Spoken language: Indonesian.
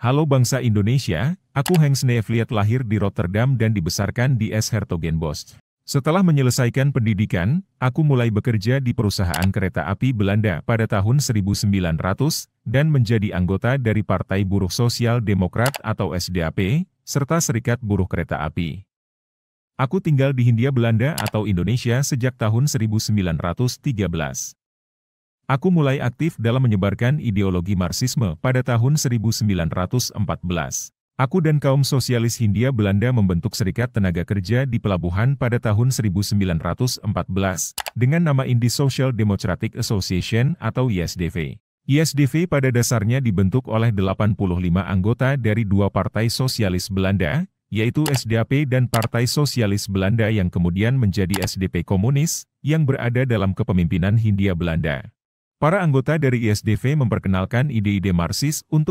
Halo bangsa Indonesia, aku Heng Sneevliet lahir di Rotterdam dan dibesarkan di S. Hertogenbosch. Setelah menyelesaikan pendidikan, aku mulai bekerja di perusahaan kereta api Belanda pada tahun 1900 dan menjadi anggota dari Partai Buruh Sosial Demokrat atau SDAP, serta Serikat Buruh Kereta Api. Aku tinggal di Hindia Belanda atau Indonesia sejak tahun 1913. Aku mulai aktif dalam menyebarkan ideologi Marxisme pada tahun 1914. Aku dan kaum sosialis Hindia Belanda membentuk Serikat Tenaga Kerja di pelabuhan pada tahun 1914 dengan nama Indi Social Democratic Association atau ISDV. ISDV pada dasarnya dibentuk oleh 85 anggota dari dua partai sosialis Belanda, yaitu SDAP dan Partai Sosialis Belanda yang kemudian menjadi SDP Komunis, yang berada dalam kepemimpinan Hindia Belanda. Para anggota dari ISDV memperkenalkan ide-ide Marsis untuk